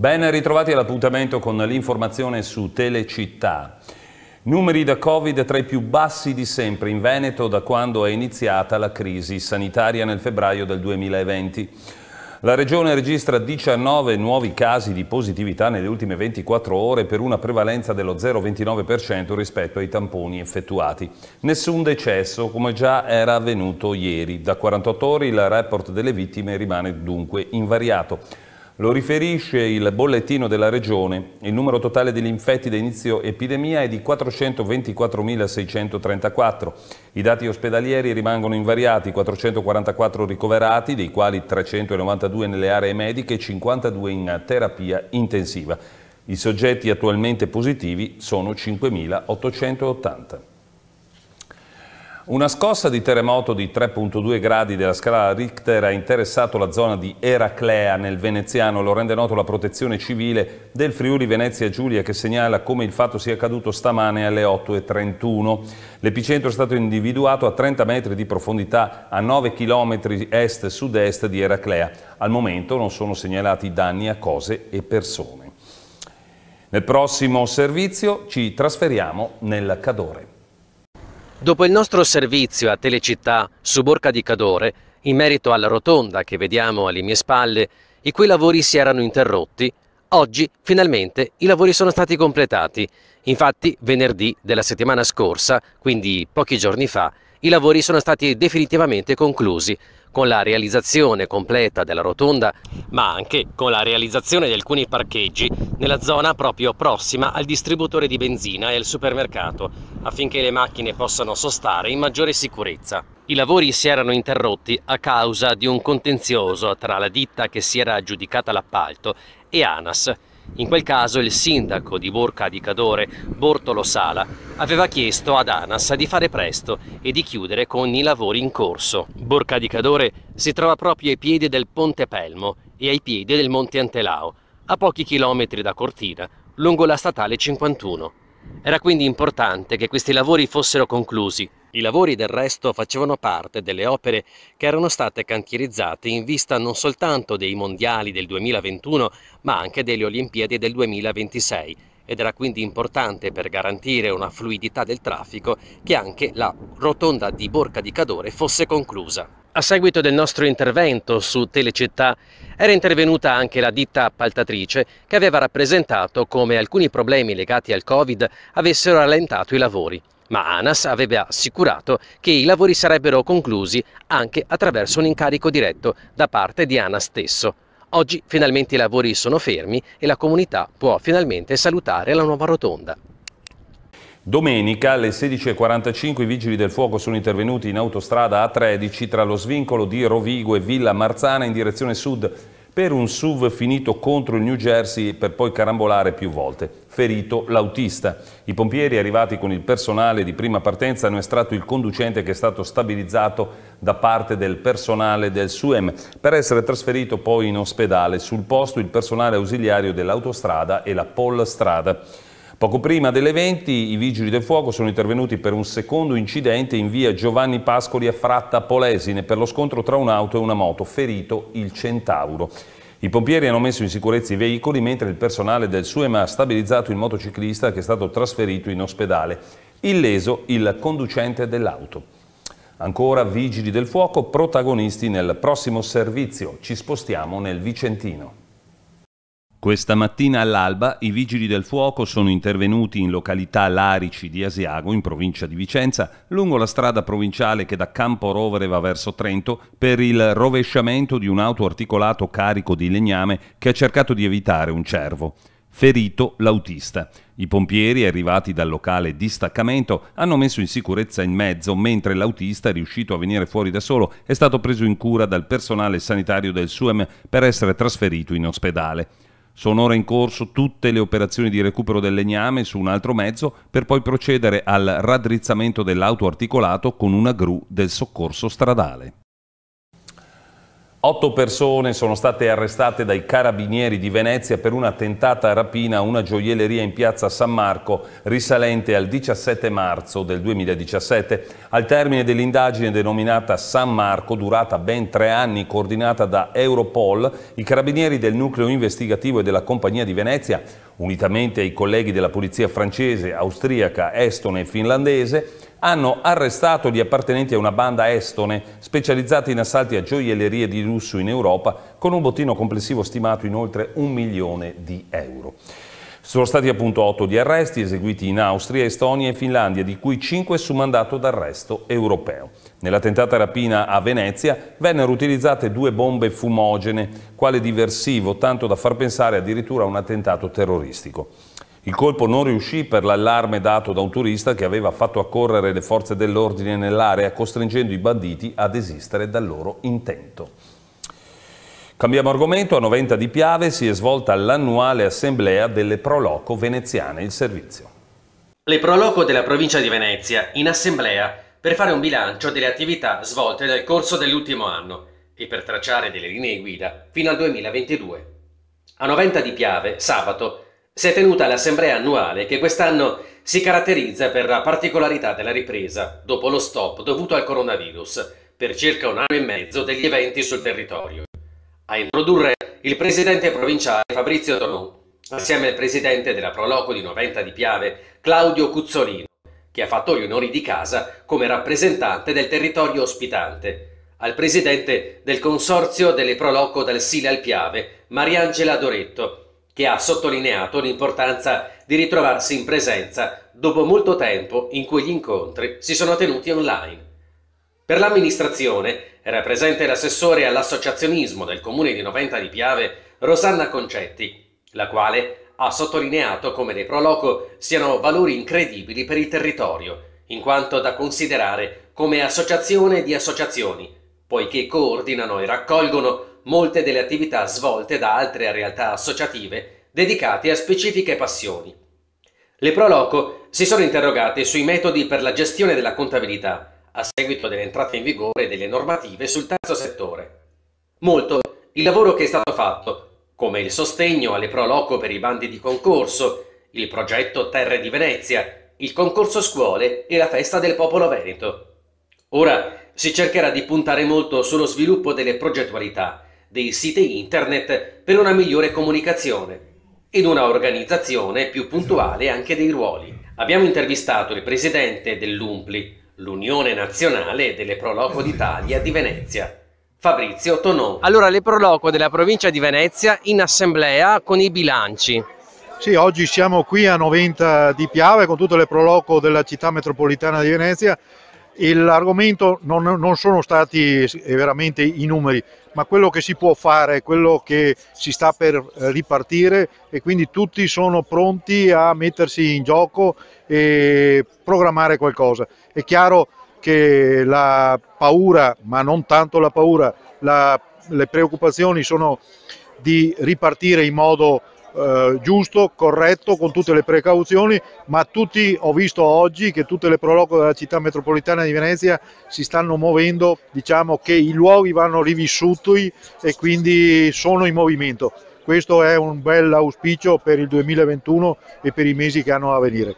Ben ritrovati all'appuntamento con l'informazione su Telecittà. Numeri da Covid tra i più bassi di sempre in Veneto da quando è iniziata la crisi sanitaria nel febbraio del 2020. La regione registra 19 nuovi casi di positività nelle ultime 24 ore per una prevalenza dello 0,29% rispetto ai tamponi effettuati. Nessun decesso come già era avvenuto ieri. Da 48 ore il report delle vittime rimane dunque invariato. Lo riferisce il bollettino della Regione. Il numero totale degli infetti da inizio epidemia è di 424.634. I dati ospedalieri rimangono invariati, 444 ricoverati, dei quali 392 nelle aree mediche e 52 in terapia intensiva. I soggetti attualmente positivi sono 5.880. Una scossa di terremoto di 3.2 gradi della scala Richter ha interessato la zona di Eraclea nel veneziano, lo rende noto la protezione civile del Friuli Venezia Giulia che segnala come il fatto sia accaduto stamane alle 8.31. L'epicentro è stato individuato a 30 metri di profondità a 9 km est-sud-est di Eraclea. Al momento non sono segnalati danni a cose e persone. Nel prossimo servizio ci trasferiamo nel Cadore. Dopo il nostro servizio a Telecittà su Borca di Cadore, in merito alla rotonda che vediamo alle mie spalle, i cui lavori si erano interrotti, oggi finalmente i lavori sono stati completati. Infatti venerdì della settimana scorsa, quindi pochi giorni fa, i lavori sono stati definitivamente conclusi con la realizzazione completa della rotonda, ma anche con la realizzazione di alcuni parcheggi nella zona proprio prossima al distributore di benzina e al supermercato, affinché le macchine possano sostare in maggiore sicurezza. I lavori si erano interrotti a causa di un contenzioso tra la ditta che si era aggiudicata l'appalto e ANAS, in quel caso il sindaco di Borca di Cadore, Bortolo Sala, aveva chiesto ad Anas di fare presto e di chiudere con i lavori in corso. Borca di Cadore si trova proprio ai piedi del Ponte Pelmo e ai piedi del Monte Antelao, a pochi chilometri da Cortina, lungo la statale 51. Era quindi importante che questi lavori fossero conclusi i lavori del resto facevano parte delle opere che erano state cantierizzate in vista non soltanto dei mondiali del 2021 ma anche delle Olimpiadi del 2026 ed era quindi importante per garantire una fluidità del traffico che anche la rotonda di Borca di Cadore fosse conclusa. A seguito del nostro intervento su Telecittà era intervenuta anche la ditta appaltatrice che aveva rappresentato come alcuni problemi legati al Covid avessero rallentato i lavori ma ANAS aveva assicurato che i lavori sarebbero conclusi anche attraverso un incarico diretto da parte di ANAS stesso. Oggi finalmente i lavori sono fermi e la comunità può finalmente salutare la nuova rotonda. Domenica alle 16.45 i vigili del fuoco sono intervenuti in autostrada A13 tra lo svincolo di Rovigo e Villa Marzana in direzione sud per un SUV finito contro il New Jersey per poi carambolare più volte. Ferito l'autista. I pompieri arrivati con il personale di prima partenza hanno estratto il conducente che è stato stabilizzato da parte del personale del SUEM per essere trasferito poi in ospedale. Sul posto il personale ausiliario dell'autostrada e la polstrada. Poco prima delle 20 i vigili del fuoco sono intervenuti per un secondo incidente in via Giovanni Pascoli a Fratta Polesine per lo scontro tra un'auto e una moto, ferito il Centauro. I pompieri hanno messo in sicurezza i veicoli mentre il personale del SUEMA ha stabilizzato il motociclista che è stato trasferito in ospedale, illeso il conducente dell'auto. Ancora vigili del fuoco protagonisti nel prossimo servizio. Ci spostiamo nel Vicentino. Questa mattina all'alba i vigili del fuoco sono intervenuti in località Larici di Asiago, in provincia di Vicenza, lungo la strada provinciale che da Campo Rovere va verso Trento per il rovesciamento di un auto articolato carico di legname che ha cercato di evitare un cervo. Ferito l'autista. I pompieri, arrivati dal locale distaccamento, hanno messo in sicurezza in mezzo, mentre l'autista, riuscito a venire fuori da solo, è stato preso in cura dal personale sanitario del SUEM per essere trasferito in ospedale. Sono ora in corso tutte le operazioni di recupero del legname su un altro mezzo per poi procedere al raddrizzamento dell'auto articolato con una gru del soccorso stradale. Otto persone sono state arrestate dai carabinieri di Venezia per una tentata rapina a una gioielleria in piazza San Marco risalente al 17 marzo del 2017. Al termine dell'indagine denominata San Marco, durata ben tre anni, coordinata da Europol, i carabinieri del nucleo investigativo e della Compagnia di Venezia, unitamente ai colleghi della polizia francese, austriaca, estone e finlandese, hanno arrestato gli appartenenti a una banda estone specializzata in assalti a gioiellerie di lusso in Europa con un bottino complessivo stimato in oltre un milione di euro. Sono stati appunto otto gli arresti eseguiti in Austria, Estonia e Finlandia, di cui cinque su mandato d'arresto europeo. Nella tentata rapina a Venezia vennero utilizzate due bombe fumogene, quale diversivo, tanto da far pensare addirittura a un attentato terroristico. Il colpo non riuscì per l'allarme dato da un turista che aveva fatto accorrere le forze dell'ordine nell'area, costringendo i banditi a desistere dal loro intento. Cambiamo argomento, a Noventa di Piave si è svolta l'annuale assemblea delle Proloco veneziane, il servizio. Le Proloco della provincia di Venezia in assemblea per fare un bilancio delle attività svolte nel corso dell'ultimo anno e per tracciare delle linee guida fino al 2022. A Noventa di Piave, sabato, si è tenuta l'assemblea annuale che quest'anno si caratterizza per la particolarità della ripresa, dopo lo stop dovuto al coronavirus, per circa un anno e mezzo degli eventi sul territorio. A introdurre il presidente provinciale Fabrizio Tonon, assieme al presidente della Proloco di Noventa di Piave, Claudio Cuzzolino, che ha fatto gli onori di casa come rappresentante del territorio ospitante, al presidente del Consorzio delle Proloco dal Sile al Piave, Mariangela Doretto, che ha sottolineato l'importanza di ritrovarsi in presenza dopo molto tempo in cui gli incontri si sono tenuti online. Per l'amministrazione era presente l'assessore all'associazionismo del comune di Noventa di Piave, Rosanna Concetti, la quale ha sottolineato come le Proloco siano valori incredibili per il territorio, in quanto da considerare come associazione di associazioni, poiché coordinano e raccolgono molte delle attività svolte da altre realtà associative dedicate a specifiche passioni. Le Proloco si sono interrogate sui metodi per la gestione della contabilità a seguito dell'entrata in vigore delle normative sul terzo settore. Molto il lavoro che è stato fatto, come il sostegno alle Proloco per i bandi di concorso, il progetto Terre di Venezia, il concorso scuole e la festa del popolo veneto. Ora si cercherà di puntare molto sullo sviluppo delle progettualità dei siti internet per una migliore comunicazione ed una organizzazione più puntuale anche dei ruoli. Abbiamo intervistato il presidente dell'UMPLI, l'Unione Nazionale delle Proloco d'Italia di Venezia. Fabrizio Tonò. Allora, le proloquo della provincia di Venezia in assemblea con i bilanci. Sì, oggi siamo qui a Noventa di Piave con tutte le proloquo della città metropolitana di Venezia l'argomento non, non, sono stati eh, veramente i numeri, ma quello che si può fare, quello che si sta per eh, ripartire e quindi tutti sono pronti a mettersi in gioco e programmare qualcosa. È chiaro che la paura, ma non tanto la paura, la, le preoccupazioni sono di ripartire in modo eh, giusto, corretto, con tutte le precauzioni, ma tutti, ho visto oggi che tutte le prologo della città metropolitana di Venezia si stanno muovendo, diciamo che i luoghi vanno rivissuti e quindi sono in movimento. Questo è un bel auspicio per il 2021 e per i mesi che hanno a venire.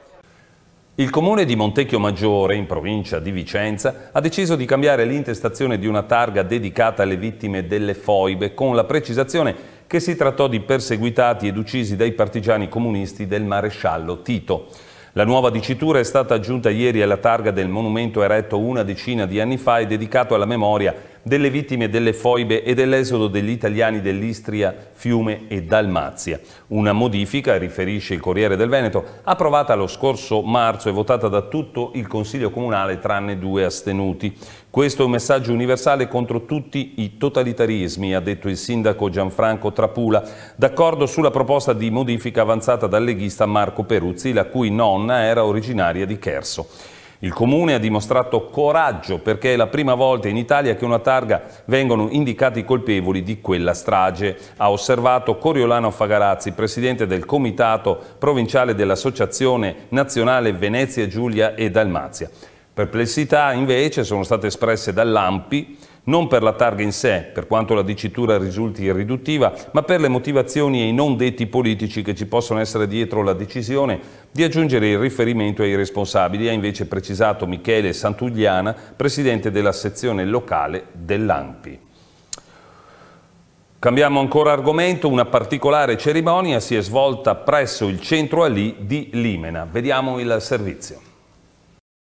Il comune di Montecchio Maggiore, in provincia di Vicenza, ha deciso di cambiare l'intestazione di una targa dedicata alle vittime delle foibe con la precisazione che si trattò di perseguitati ed uccisi dai partigiani comunisti del maresciallo Tito. La nuova dicitura è stata aggiunta ieri alla targa del monumento eretto una decina di anni fa e dedicato alla memoria delle vittime delle foibe e dell'esodo degli italiani dell'Istria, Fiume e Dalmazia. Una modifica, riferisce il Corriere del Veneto, approvata lo scorso marzo e votata da tutto il Consiglio Comunale tranne due astenuti. Questo è un messaggio universale contro tutti i totalitarismi, ha detto il sindaco Gianfranco Trapula, d'accordo sulla proposta di modifica avanzata dal leghista Marco Peruzzi, la cui nonna era originaria di Cherso. Il comune ha dimostrato coraggio perché è la prima volta in Italia che una targa vengono indicati i colpevoli di quella strage, ha osservato Coriolano Fagarazzi, presidente del comitato provinciale dell'Associazione Nazionale Venezia Giulia e Dalmazia. Perplessità invece sono state espresse dall'AMPI non per la targa in sé, per quanto la dicitura risulti irriduttiva, ma per le motivazioni e i non detti politici che ci possono essere dietro la decisione di aggiungere il riferimento ai responsabili, ha invece precisato Michele Santugliana, presidente della sezione locale dell'AMPI. Cambiamo ancora argomento, una particolare cerimonia si è svolta presso il centro Ali di Limena. Vediamo il servizio.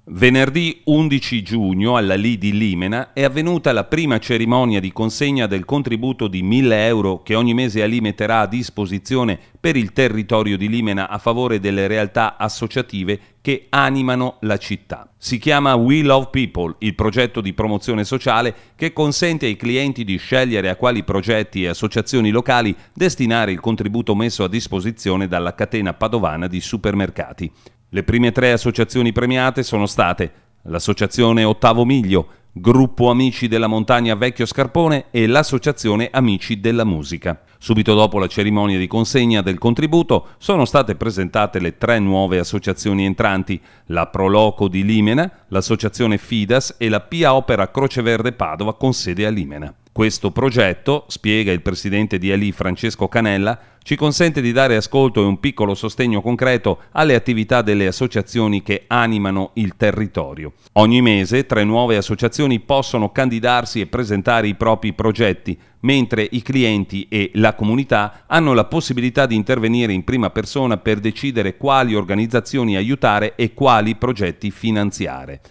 Venerdì 11 giugno alla Lì di Limena è avvenuta la prima cerimonia di consegna del contributo di 1000 euro che ogni mese Ali metterà a disposizione per il territorio di Limena a favore delle realtà associative che animano la città. Si chiama We Love People, il progetto di promozione sociale che consente ai clienti di scegliere a quali progetti e associazioni locali destinare il contributo messo a disposizione dalla catena padovana di supermercati. Le prime tre associazioni premiate sono state l'Associazione Ottavo Miglio, Gruppo Amici della Montagna Vecchio Scarpone e l'Associazione Amici della Musica. Subito dopo la cerimonia di consegna del contributo sono state presentate le tre nuove associazioni entranti, la Proloco di Limena, l'Associazione Fidas e la Pia Opera Croce Verde Padova con sede a Limena. Questo progetto, spiega il presidente di Ali Francesco Canella, ci consente di dare ascolto e un piccolo sostegno concreto alle attività delle associazioni che animano il territorio. Ogni mese tre nuove associazioni possono candidarsi e presentare i propri progetti, mentre i clienti e la comunità hanno la possibilità di intervenire in prima persona per decidere quali organizzazioni aiutare e quali progetti finanziare.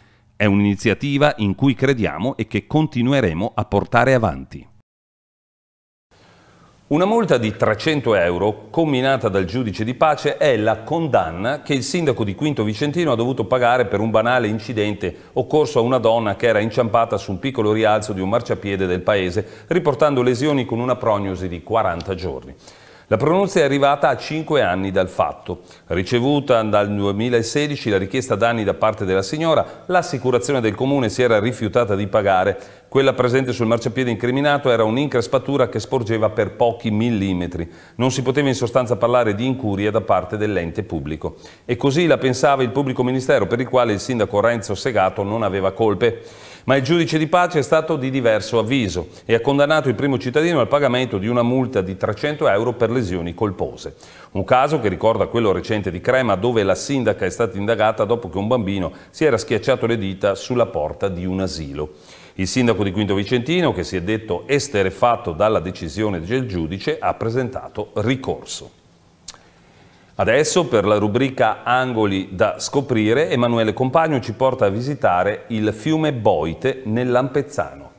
È un'iniziativa in cui crediamo e che continueremo a portare avanti. Una multa di 300 euro comminata dal giudice di pace è la condanna che il sindaco di Quinto Vicentino ha dovuto pagare per un banale incidente occorso a una donna che era inciampata su un piccolo rialzo di un marciapiede del paese, riportando lesioni con una prognosi di 40 giorni. La pronuncia è arrivata a 5 anni dal fatto. Ricevuta dal 2016 la richiesta danni da parte della signora, l'assicurazione del comune si era rifiutata di pagare. Quella presente sul marciapiede incriminato era un'increspatura che sporgeva per pochi millimetri. Non si poteva in sostanza parlare di incuria da parte dell'ente pubblico. E così la pensava il pubblico ministero per il quale il sindaco Renzo Segato non aveva colpe ma il giudice di pace è stato di diverso avviso e ha condannato il primo cittadino al pagamento di una multa di 300 euro per lesioni colpose. Un caso che ricorda quello recente di Crema dove la sindaca è stata indagata dopo che un bambino si era schiacciato le dita sulla porta di un asilo. Il sindaco di Quinto Vicentino, che si è detto esterefatto dalla decisione del giudice, ha presentato ricorso. Adesso per la rubrica Angoli da scoprire, Emanuele Compagno ci porta a visitare il fiume Boite nel Lampezzano.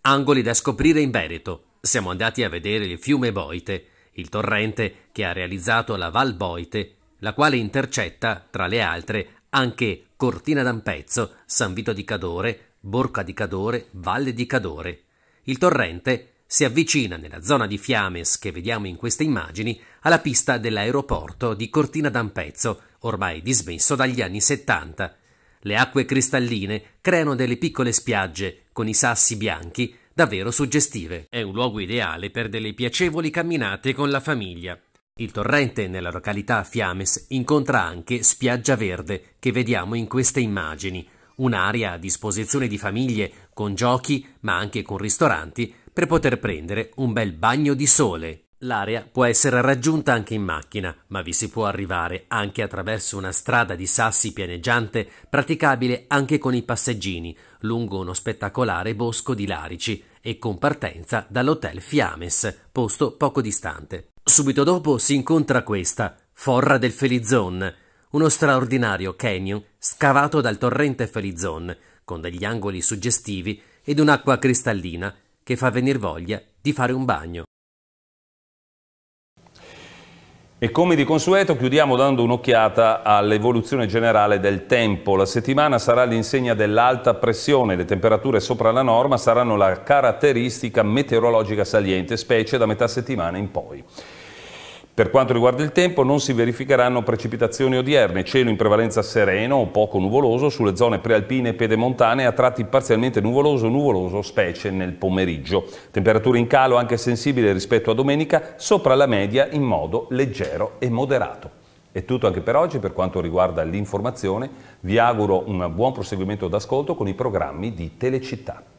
Angoli da scoprire in Veneto. Siamo andati a vedere il fiume Boite, il torrente che ha realizzato la Val Boite, la quale intercetta, tra le altre, anche Cortina d'Ampezzo, San Vito di Cadore, Borca di Cadore, Valle di Cadore. Il torrente si avvicina nella zona di Fiames che vediamo in queste immagini alla pista dell'aeroporto di Cortina d'Ampezzo, ormai dismesso dagli anni 70. Le acque cristalline creano delle piccole spiagge con i sassi bianchi davvero suggestive. È un luogo ideale per delle piacevoli camminate con la famiglia. Il torrente nella località Fiames incontra anche Spiaggia Verde, che vediamo in queste immagini, un'area a disposizione di famiglie con giochi ma anche con ristoranti per poter prendere un bel bagno di sole. L'area può essere raggiunta anche in macchina, ma vi si può arrivare anche attraverso una strada di sassi pianeggiante praticabile anche con i passeggini, lungo uno spettacolare bosco di larici e con partenza dall'hotel Fiames, posto poco distante. Subito dopo si incontra questa, Forra del Felizon, uno straordinario canyon scavato dal torrente Felizon, con degli angoli suggestivi ed un'acqua cristallina che fa venir voglia di fare un bagno. E come di consueto chiudiamo dando un'occhiata all'evoluzione generale del tempo. La settimana sarà l'insegna dell'alta pressione, le temperature sopra la norma saranno la caratteristica meteorologica saliente, specie da metà settimana in poi. Per quanto riguarda il tempo, non si verificheranno precipitazioni odierne, cielo in prevalenza sereno o poco nuvoloso sulle zone prealpine e pedemontane, a tratti parzialmente nuvoloso nuvoloso, specie nel pomeriggio. Temperature in calo anche sensibile rispetto a domenica, sopra la media in modo leggero e moderato. È tutto anche per oggi per quanto riguarda l'informazione. Vi auguro un buon proseguimento d'ascolto con i programmi di Telecittà.